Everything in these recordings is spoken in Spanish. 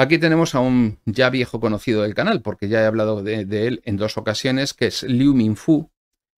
Aquí tenemos a un ya viejo conocido del canal, porque ya he hablado de, él en dos ocasiones, que es Liu Fu.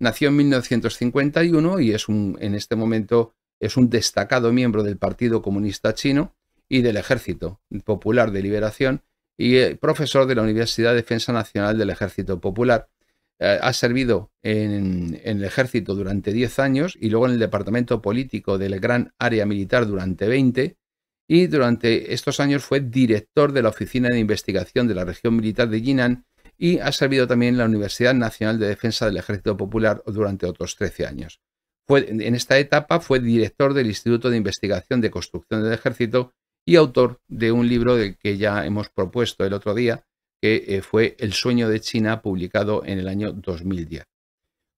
Nació en 1951 y es en este momento es un destacado miembro del Partido Comunista Chino y del Ejército Popular de Liberación y eh, profesor de la Universidad de Defensa Nacional del Ejército Popular. Eh, ha servido en, el ejército durante 10 años y luego en el departamento político del gran área militar durante 20 y durante estos años fue director de la Oficina de Investigación de la Región Militar de Jinan y ha servido también en la Universidad Nacional de Defensa del Ejército Popular durante otros 13 años. Fue, en esta etapa fue director del Instituto de Investigación de Construcción del Ejército y autor de un libro que ya hemos propuesto el otro día, que eh, fue El sueño de China, publicado en el año 2010.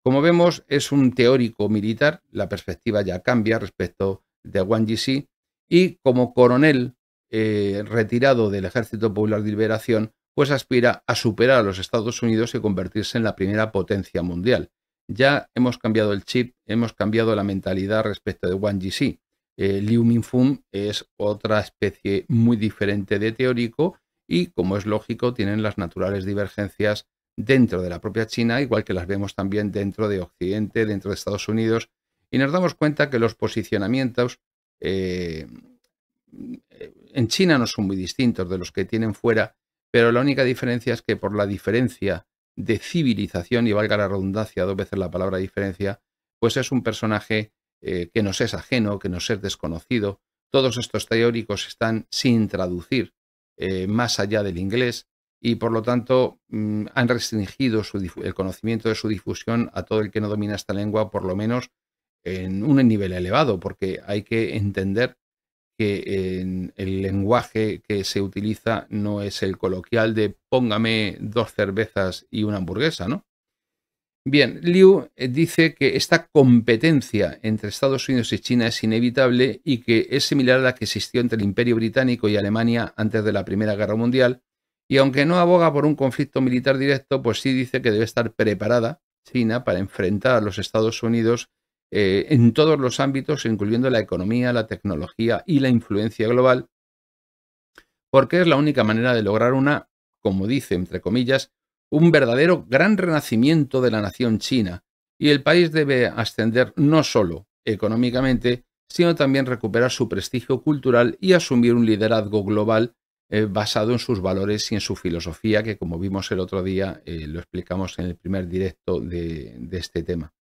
Como vemos, es un teórico militar, la perspectiva ya cambia respecto de Wang si y como coronel eh, retirado del Ejército Popular de Liberación, pues aspira a superar a los Estados Unidos y convertirse en la primera potencia mundial. Ya hemos cambiado el chip, hemos cambiado la mentalidad respecto de Wang Jixi. Eh, Liu Minfun es otra especie muy diferente de teórico y, como es lógico, tienen las naturales divergencias dentro de la propia China, igual que las vemos también dentro de Occidente, dentro de Estados Unidos, y nos damos cuenta que los posicionamientos eh, en China no son muy distintos de los que tienen fuera, pero la única diferencia es que por la diferencia de civilización, y valga la redundancia, dos veces la palabra diferencia, pues es un personaje eh, que nos es ajeno, que nos es desconocido. Todos estos teóricos están sin traducir eh, más allá del inglés y por lo tanto mm, han restringido el conocimiento de su difusión a todo el que no domina esta lengua, por lo menos en un nivel elevado, porque hay que entender que el lenguaje que se utiliza no es el coloquial de póngame dos cervezas y una hamburguesa, ¿no? Bien, Liu eh, dice que esta competencia entre Estados Unidos y China es inevitable y que es similar a la que existió entre el Imperio Británico y Alemania antes de la Primera Guerra Mundial, y aunque no aboga por un conflicto militar directo, pues sí dice que debe estar preparada China para enfrentar a los Estados Unidos eh, en todos los ámbitos, incluyendo la economía, la tecnología y la influencia global, porque es la única manera de lograr una, como dice, entre comillas, un verdadero gran renacimiento de la nación china, y el país debe ascender no solo económicamente, sino también recuperar su prestigio cultural y asumir un liderazgo global eh, basado en sus valores y en su filosofía, que como vimos el otro día, eh, lo explicamos en el primer directo de este tema.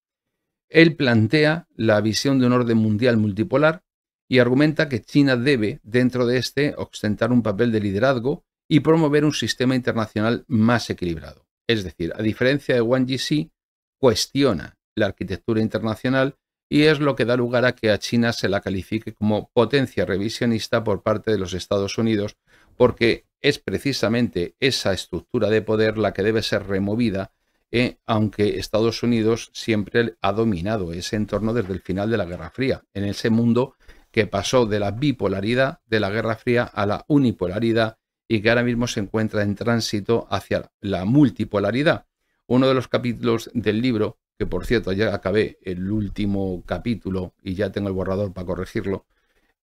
Él plantea la visión de un orden mundial multipolar y argumenta que China debe, dentro de este, ostentar un papel de liderazgo y promover un sistema internacional más equilibrado. Es decir, a diferencia de Wang Yixi, cuestiona la arquitectura internacional y es lo que da lugar a que a China se la califique como potencia revisionista por parte de los Estados Unidos, porque es precisamente esa estructura de poder la que debe ser removida eh, aunque Estados Unidos siempre ha dominado ese entorno desde el final de la Guerra Fría, en ese mundo que pasó de la bipolaridad de la Guerra Fría a la unipolaridad y que ahora mismo se encuentra en tránsito hacia la multipolaridad. Uno de los capítulos del libro, que por cierto ya acabé el último capítulo y ya tengo el borrador para corregirlo,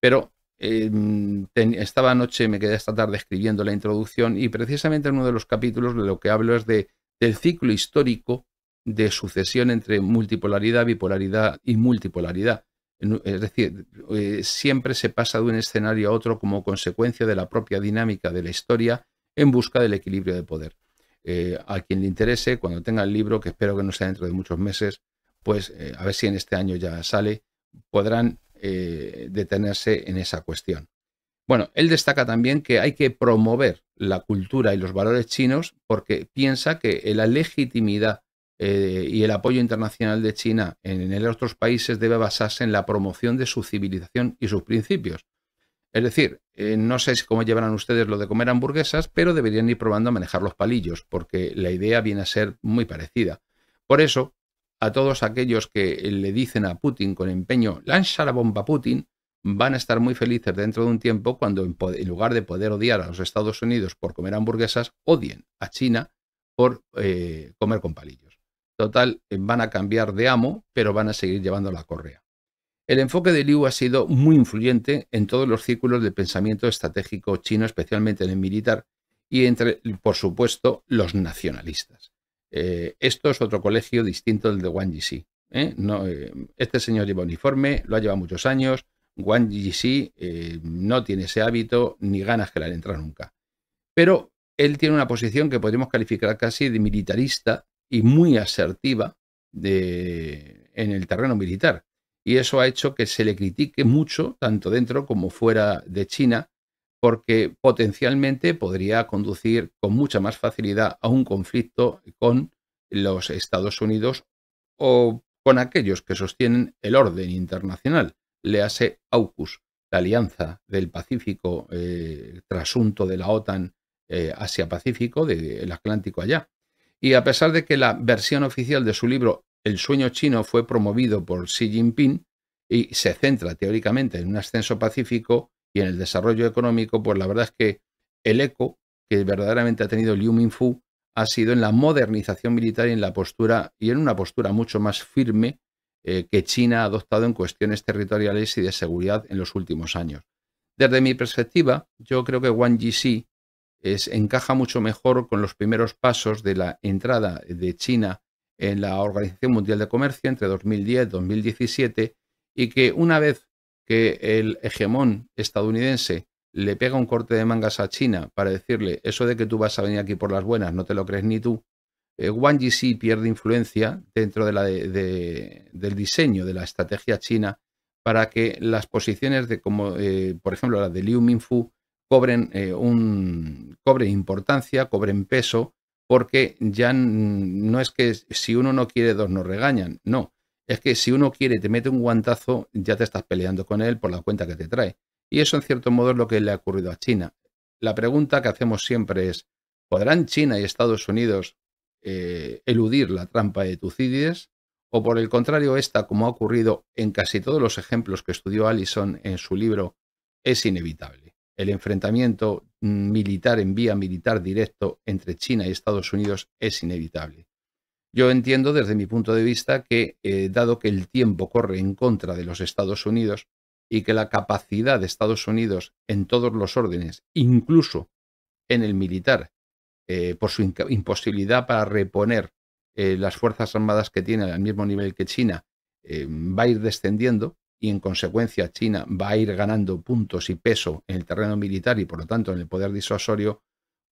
pero em, estaba anoche, me quedé esta tarde escribiendo la introducción y precisamente en uno de los capítulos de lo que hablo es de del ciclo histórico de sucesión entre multipolaridad, bipolaridad y multipolaridad. Es decir, eh, siempre se pasa de un escenario a otro como consecuencia de la propia dinámica de la historia en busca del equilibrio de poder. Eh, a quien le interese, cuando tenga el libro, que espero que no sea dentro de muchos meses, pues eh, a ver si en este año ya sale, podrán detenerse en esa cuestión. Bueno, él destaca también que hay que promover la cultura y los valores chinos porque piensa que la legitimidad eh, y el apoyo internacional de China en, otros países debe basarse en la promoción de su civilización y sus principios. Es decir, eh, no sé cómo llevarán ustedes lo de comer hamburguesas, pero deberían ir probando a manejar los palillos, porque la idea viene a ser muy parecida. Por eso, a todos aquellos que le dicen a Putin con empeño, lanza la bomba Putin, van a estar muy felices dentro de un tiempo cuando en, lugar de poder odiar a los Estados Unidos por comer hamburguesas, odien a China por eh, comer con palillos. Total, eh, van a cambiar de amo, pero van a seguir llevando la correa. El enfoque de Liu ha sido muy influyente en todos los círculos de pensamiento estratégico chino, especialmente en el militar, y entre, por supuesto, los nacionalistas. Eh, esto es otro colegio distinto del de Wang Yixi. este señor lleva uniforme, lo ha llevado muchos años, Wang Yixi eh, no tiene ese hábito ni ganas que la entra nunca. Pero él tiene una posición que podríamos calificar casi de militarista y muy asertiva en el terreno militar. Y eso ha hecho que se le critique mucho, tanto dentro como fuera de China, porque potencialmente podría conducir con mucha más facilidad a un conflicto con los Estados Unidos o con aquellos que sostienen el orden internacional le hace AUKUS, la alianza del Pacífico, eh, trasunto de la OTAN eh, Asia-Pacífico, del Atlántico allá. Y a pesar de que la versión oficial de su libro El sueño chino fue promovido por Xi Jinping y se centra teóricamente en un ascenso pacífico y en el desarrollo económico, pues la verdad es que el eco que verdaderamente ha tenido Liu Mingfu ha sido en la modernización militar y en la postura y en una postura mucho más firme eh, que China ha adoptado en cuestiones territoriales y de seguridad en los últimos años. Desde mi perspectiva, yo creo que Wang Yixi es, encaja mucho mejor con los primeros pasos de la entrada de China en la Organización Mundial de Comercio entre 2010 y 2017 y que una vez que el hegemón estadounidense le pega un corte de mangas a China para decirle eso de que tú vas a venir aquí por las buenas, no te lo crees ni tú, eh, Wang Yixi pierde influencia dentro de la del diseño de la estrategia china para que las posiciones de como, eh, por ejemplo, las de Liu Minfu cobren, eh, un, cobren importancia, cobren peso, porque ya no es que si uno no quiere, dos nos regañan, no. Es que si uno quiere, te mete un guantazo, ya te estás peleando con él por la cuenta que te trae. Y eso, en cierto modo, es lo que le ha ocurrido a China. La pregunta que hacemos siempre es, ¿podrán China y Estados Unidos eh, eludir la trampa de Tucídides, o por el contrario, esta, como ha ocurrido en casi todos los ejemplos que estudió Allison en su libro, es inevitable. El enfrentamiento militar en vía militar directo entre China y Estados Unidos es inevitable. Yo entiendo desde mi punto de vista que, eh, dado que el tiempo corre en contra de los Estados Unidos y que la capacidad de Estados Unidos en todos los órdenes, incluso en el militar eh, por su imposibilidad para reponer eh, las Fuerzas Armadas que tienen al mismo nivel que China, eh, va a ir descendiendo y en consecuencia China va a ir ganando puntos y peso en el terreno militar y por lo tanto en el poder disuasorio,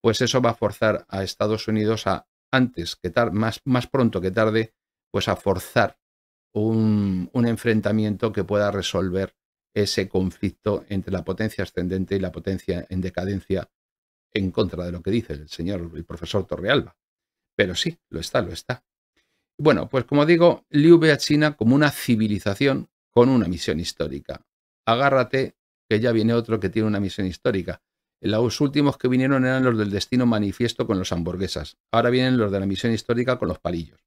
pues eso va a forzar a Estados Unidos a, antes que tarde, más, más pronto que tarde, pues a forzar un, un enfrentamiento que pueda resolver ese conflicto entre la potencia ascendente y la potencia en decadencia en contra de lo que dice el señor, el profesor Torrealba. Pero sí, lo está, lo está. Bueno, pues como digo, Liu ve a China como una civilización con una misión histórica. Agárrate, que ya viene otro que tiene una misión histórica. Los últimos que vinieron eran los del destino manifiesto con los hamburguesas. Ahora vienen los de la misión histórica con los palillos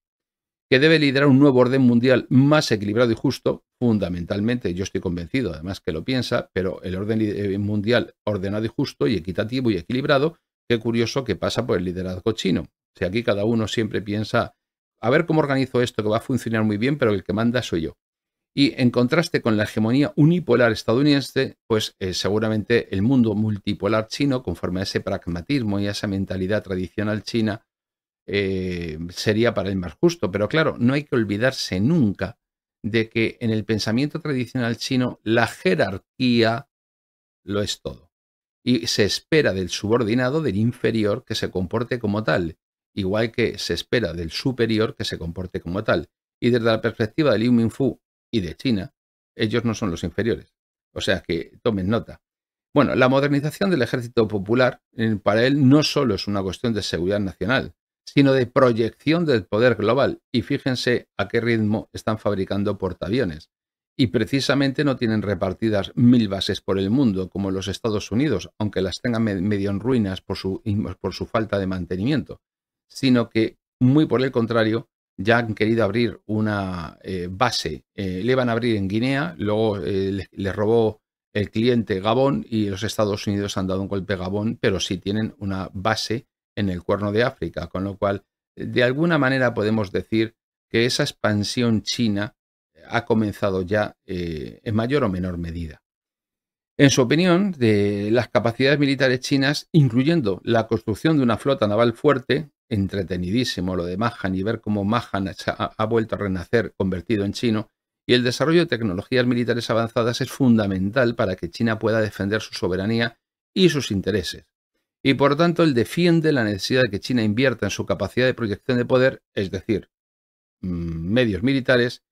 que debe liderar un nuevo orden mundial más equilibrado y justo, fundamentalmente, yo estoy convencido, además que lo piensa, pero el orden eh, mundial ordenado y justo y equitativo y equilibrado, qué curioso que pasa por el liderazgo chino. Si aquí cada uno siempre piensa, a ver cómo organizo esto que va a funcionar muy bien, pero el que manda soy yo. Y en contraste con la hegemonía unipolar estadounidense, pues eh, seguramente el mundo multipolar chino, conforme a ese pragmatismo y a esa mentalidad tradicional china, eh, sería para él más justo. Pero claro, no hay que olvidarse nunca de que en el pensamiento tradicional chino la jerarquía lo es todo. Y se espera del subordinado, del inferior, que se comporte como tal, igual que se espera del superior que se comporte como tal. Y desde la perspectiva de Liu fu y de China, ellos no son los inferiores. O sea que tomen nota. Bueno, la modernización del ejército popular eh, para él no solo es una cuestión de seguridad nacional, sino de proyección del poder global. Y fíjense a qué ritmo están fabricando portaaviones. Y precisamente no tienen repartidas mil bases por el mundo, como los Estados Unidos, aunque las tengan medio en ruinas por su, por su falta de mantenimiento, sino que, muy por el contrario, ya han querido abrir una eh, base. Eh, le van a abrir en Guinea, luego eh, les le robó el cliente Gabón y los Estados Unidos han dado un golpe Gabón, pero sí tienen una base en el cuerno de África, con lo cual, eh, de alguna manera podemos decir que esa expansión china eh, ha comenzado ya eh, en mayor o menor medida. En su opinión, de las capacidades militares chinas, incluyendo la construcción de una flota naval fuerte, entretenidísimo lo de Mahan y ver cómo Mahan ha vuelto a renacer convertido en chino, y el desarrollo de tecnologías militares avanzadas es fundamental para que China pueda defender su soberanía y sus intereses y por tanto él defiende la necesidad de que China invierta en su capacidad de proyección de poder, es decir, mm, medios militares,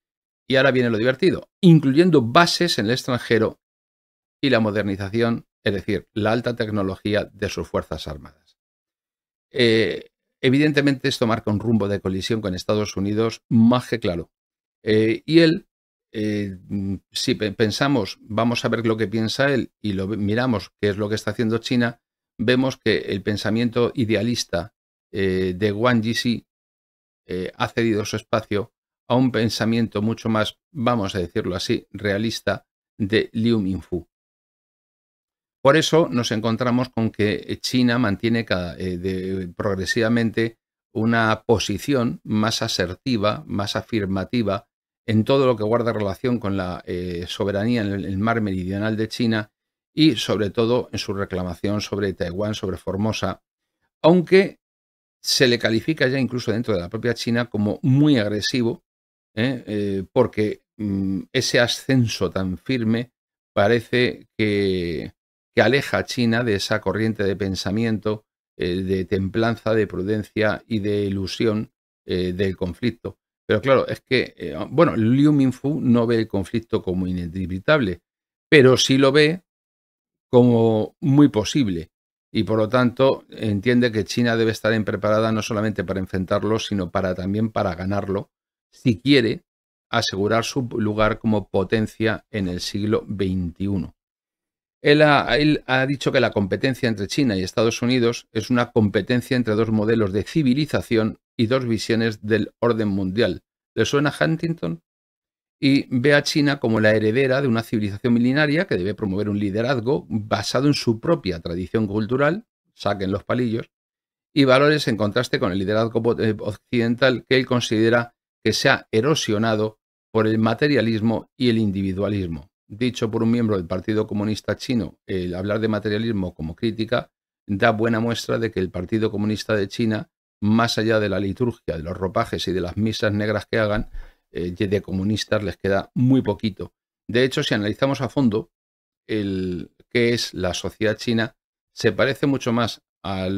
y ahora viene lo divertido, incluyendo bases en el extranjero y la modernización, es decir, la alta tecnología de sus Fuerzas Armadas. Eh, evidentemente esto marca un rumbo de colisión con Estados Unidos más que claro. Eh, y él, eh, mm, si pensamos, vamos a ver lo que piensa él y lo miramos qué es lo que está haciendo China, vemos que el pensamiento idealista eh, de Wang Jixi eh, ha cedido su espacio a un pensamiento mucho más, vamos a decirlo así, realista de Liu Mingfu. Por eso nos encontramos con que China mantiene eh, progresivamente una posición más asertiva, más afirmativa en todo lo que guarda relación con la soberanía en el mar meridional de China y sobre todo en su reclamación sobre Taiwán, sobre Formosa, aunque se le califica ya incluso dentro de la propia China como muy agresivo, ¿eh? Eh, porque mm, ese ascenso tan firme parece que, aleja a China de esa corriente de pensamiento, eh, de templanza, de prudencia y de ilusión del conflicto. Pero claro, es que, bueno, Liu Minfu no ve el conflicto como inevitable, pero sí lo ve como muy posible y por lo tanto entiende que China debe estar en preparada no solamente para enfrentarlo, sino para también para ganarlo, si quiere asegurar su lugar como potencia en el siglo XXI. Él ha, él ha dicho que la competencia entre China y Estados Unidos es una competencia entre dos modelos de civilización y dos visiones del orden mundial. ¿Le suena Huntington? y ve a China como la heredera de una civilización milenaria que debe promover un liderazgo basado en su propia tradición cultural, saquen los palillos, y valores en contraste con el liderazgo eh, occidental que él considera que se ha erosionado por el materialismo y el individualismo. Dicho por un miembro del Partido Comunista Chino, el hablar de materialismo como crítica da buena muestra de que el Partido Comunista de China, más allá de la liturgia, de los ropajes y de las misas negras que hagan, eh, de comunistas les queda muy poquito. De hecho, si analizamos a fondo el qué es la sociedad china, se parece mucho más a,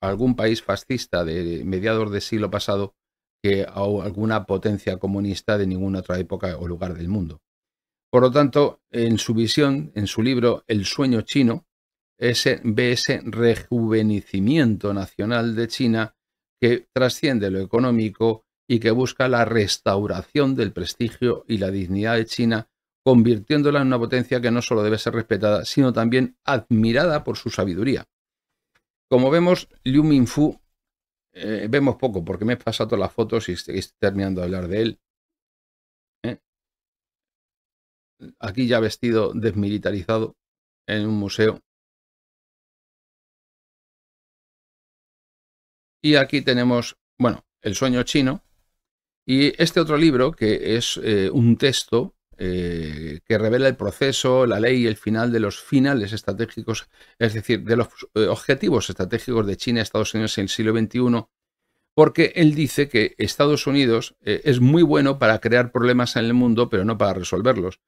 algún país fascista de mediados del siglo pasado que a alguna potencia comunista de ninguna otra época o lugar del mundo. Por lo tanto, en su visión, en su libro El sueño chino, ese, ve ese rejuvenecimiento nacional de China que trasciende lo económico, y que busca la restauración del prestigio y la dignidad de China, convirtiéndola en una potencia que no solo debe ser respetada, sino también admirada por su sabiduría. Como vemos, Liu Mingfu, eh, vemos poco porque me he pasado las fotos y estoy, terminando de hablar de él. ¿eh? Aquí ya vestido desmilitarizado en un museo. Y aquí tenemos, bueno, el sueño chino, y este otro libro, que es eh, un texto eh, que revela el proceso, la ley y el final de los finales estratégicos, es decir, de los eh, objetivos estratégicos de China y Estados Unidos en el siglo XXI, porque él dice que Estados Unidos es muy bueno para crear problemas en el mundo, pero no para resolverlos.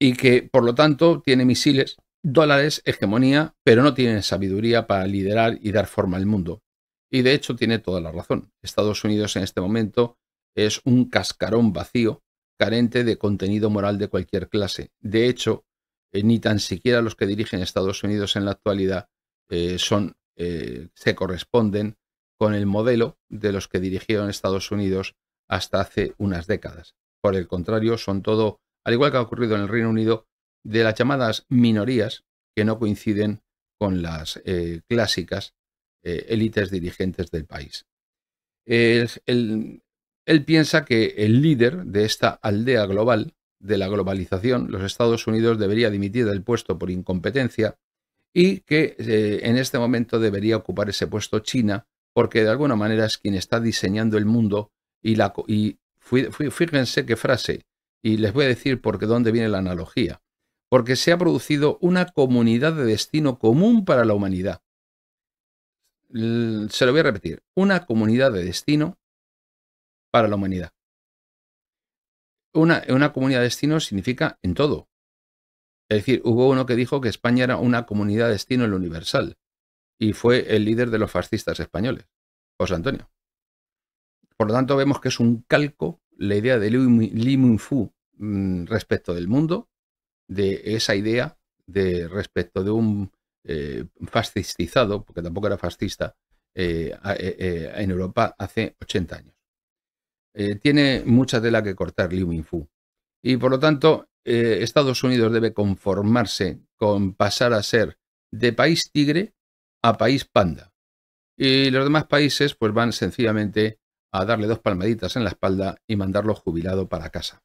Y que, por lo tanto, tiene misiles, dólares, hegemonía, pero no tiene sabiduría para liderar y dar forma al mundo. Y de hecho tiene toda la razón. Estados Unidos en este momento es un cascarón vacío, carente de contenido moral de cualquier clase. De hecho, eh, ni tan siquiera los que dirigen Estados Unidos en la actualidad eh, son, eh, se corresponden con el modelo de los que dirigieron Estados Unidos hasta hace unas décadas. Por el contrario, son todo, al igual que ha ocurrido en el Reino Unido, de las llamadas minorías que no coinciden con las clásicas élites dirigentes del país. el, él piensa que el líder de esta aldea global, de la globalización, los Estados Unidos debería dimitir del puesto por incompetencia y que eh, en este momento debería ocupar ese puesto China, porque de alguna manera es quien está diseñando el mundo y, la, y fíjense qué frase, y les voy a decir porque dónde viene la analogía, porque se ha producido una comunidad de destino común para la humanidad. Se lo voy a repetir, una comunidad de destino para la humanidad. Una, comunidad de destino significa en todo. Es decir, hubo uno que dijo que España era una comunidad de destino en lo universal y fue el líder de los fascistas españoles, José Antonio. Por lo tanto, vemos que es un calco la idea de Li Fu mm, respecto del mundo, de esa idea de respecto de un eh, fascistizado, porque tampoco era fascista, eh, eh, en Europa hace 80 años. Eh, tiene mucha tela que cortar Liu Minfu. Y por lo tanto, eh, Estados Unidos debe conformarse con pasar a ser de país tigre a país panda. Y los demás países pues van sencillamente a darle dos palmaditas en la espalda y mandarlo jubilado para casa.